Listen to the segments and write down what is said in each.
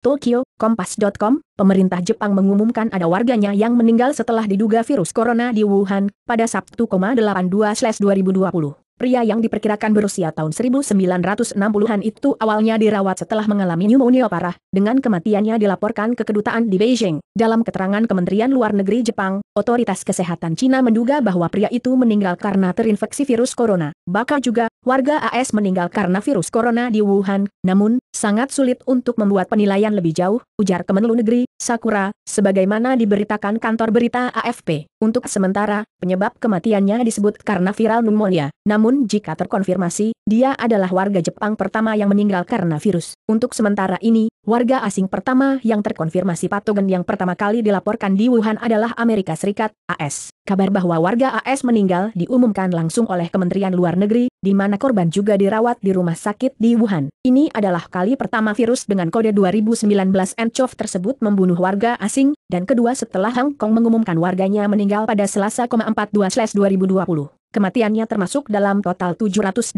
Tokyo, Kompas.com, pemerintah Jepang mengumumkan ada warganya yang meninggal setelah diduga virus corona di Wuhan pada Sabtu, 82/2020. Pria yang diperkirakan berusia tahun 1960-an itu awalnya dirawat setelah mengalami pneumonia parah, dengan kematiannya dilaporkan ke kedutaan di Beijing. Dalam keterangan Kementerian Luar Negeri Jepang, otoritas kesehatan Cina menduga bahwa pria itu meninggal karena terinfeksi virus corona. Bakal juga, warga AS meninggal karena virus corona di Wuhan, namun, sangat sulit untuk membuat penilaian lebih jauh, ujar Kemenlu Negeri, Sakura, sebagaimana diberitakan kantor berita AFP. Untuk sementara, penyebab kematiannya disebut karena viral pneumonia, namun jika terkonfirmasi, dia adalah warga Jepang pertama yang meninggal karena virus. Untuk sementara ini, warga asing pertama yang terkonfirmasi patogen yang pertama kali dilaporkan di Wuhan adalah Amerika Serikat. Serikat, AS. Kabar bahwa warga AS meninggal diumumkan langsung oleh Kementerian Luar Negeri, di mana korban juga dirawat di rumah sakit di Wuhan. Ini adalah kali pertama virus dengan kode 2019 nCoV tersebut membunuh warga asing, dan kedua setelah Hong Kong mengumumkan warganya meninggal pada Selasa 42/2020. Kematiannya termasuk dalam total 722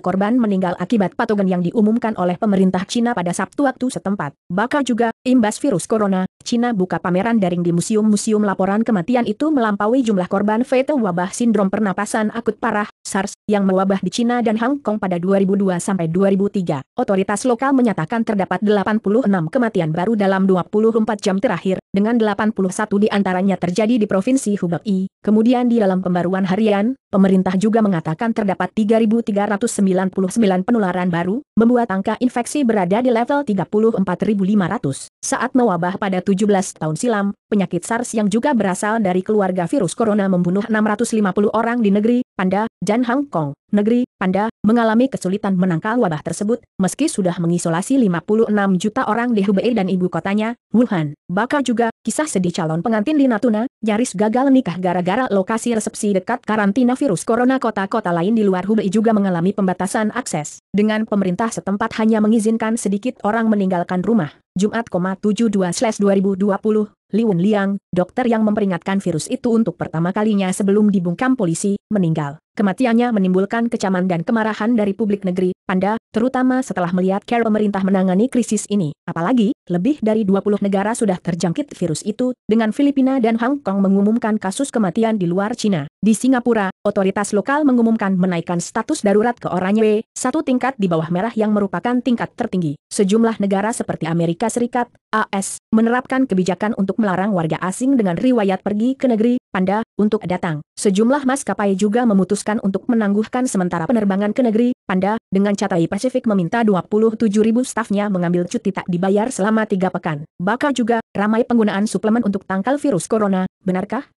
korban meninggal akibat patogen yang diumumkan oleh pemerintah Cina pada Sabtu waktu setempat. Bahkan juga, imbas virus corona, Cina buka pameran daring di museum-museum laporan kematian itu melampaui jumlah korban fatal wabah sindrom pernapasan akut parah, SARS, yang mewabah di Cina dan Hong Kong pada 2002-2003. Otoritas lokal menyatakan terdapat 86 kematian baru dalam 24 jam terakhir, dengan 81 diantaranya terjadi di Provinsi Hubei. Kemudian di dalam pembaruan harian, pemerintah juga mengatakan terdapat 3.399 penularan baru, membuat angka infeksi berada di level 34.500. Saat mewabah pada 17 tahun silam, penyakit SARS yang juga berasal dari keluarga virus corona membunuh 650 orang di negeri panda, dan Hong Kong, negeri panda, mengalami kesulitan menangkal wabah tersebut, meski sudah mengisolasi 56 juta orang di Hubei dan ibu kotanya, Wuhan. Bahkan juga, kisah sedih calon pengantin di Natuna, nyaris gagal nikah gara-gara lokasi resepsi dekat karantina virus corona kota-kota lain di luar Hubei juga mengalami pembatasan akses, dengan pemerintah setempat hanya mengizinkan sedikit orang meninggalkan rumah. Jumat, 72/2020 Liun Liang, dokter yang memperingatkan virus itu untuk pertama kalinya sebelum dibungkam polisi, meninggal. Kematiannya menimbulkan kecaman dan kemarahan dari publik negeri, Panda, terutama setelah melihat cara pemerintah menangani krisis ini. Apalagi, lebih dari 20 negara sudah terjangkit virus itu, dengan Filipina dan Hong Kong mengumumkan kasus kematian di luar China. Di Singapura, otoritas lokal mengumumkan menaikkan status darurat ke oranye, satu tingkat di bawah merah yang merupakan tingkat tertinggi. Sejumlah negara seperti Amerika Serikat, AS, menerapkan kebijakan untuk melarang warga asing dengan riwayat pergi ke negeri, Panda, untuk datang. Sejumlah maskapai juga memutus memutuskan untuk menangguhkan sementara penerbangan ke negeri Panda, dengan catai Pasifik meminta 27 ribu stafnya mengambil cuti tak dibayar selama tiga pekan. Bakal juga, ramai penggunaan suplemen untuk tangkal virus corona, benarkah?